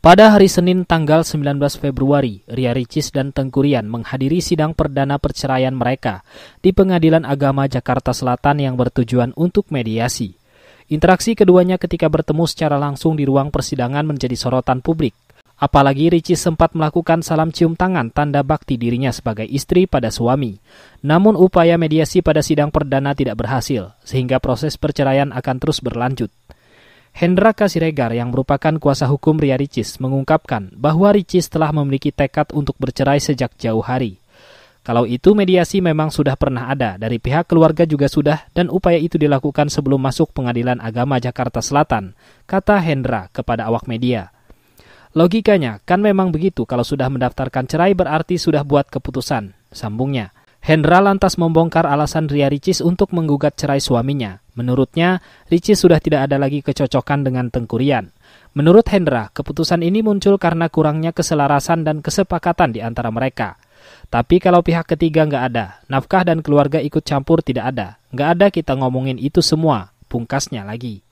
Pada hari Senin tanggal 19 Februari, Ria Ricis dan Tengkurian menghadiri sidang perdana perceraian mereka di Pengadilan Agama Jakarta Selatan yang bertujuan untuk mediasi. Interaksi keduanya ketika bertemu secara langsung di ruang persidangan menjadi sorotan publik. Apalagi Ricis sempat melakukan salam cium tangan tanda bakti dirinya sebagai istri pada suami. Namun upaya mediasi pada sidang perdana tidak berhasil, sehingga proses perceraian akan terus berlanjut. Hendra Kasiregar yang merupakan kuasa hukum Ria Ricis mengungkapkan bahwa Ricis telah memiliki tekad untuk bercerai sejak jauh hari. Kalau itu mediasi memang sudah pernah ada, dari pihak keluarga juga sudah dan upaya itu dilakukan sebelum masuk pengadilan agama Jakarta Selatan, kata Hendra kepada awak media. Logikanya, kan memang begitu kalau sudah mendaftarkan cerai berarti sudah buat keputusan, sambungnya. Hendra lantas membongkar alasan Ria Ricis untuk menggugat cerai suaminya. Menurutnya, Ricis sudah tidak ada lagi kecocokan dengan Tengkurian. Menurut Hendra, keputusan ini muncul karena kurangnya keselarasan dan kesepakatan di antara mereka. Tapi kalau pihak ketiga nggak ada, nafkah dan keluarga ikut campur tidak ada. Nggak ada kita ngomongin itu semua, pungkasnya lagi.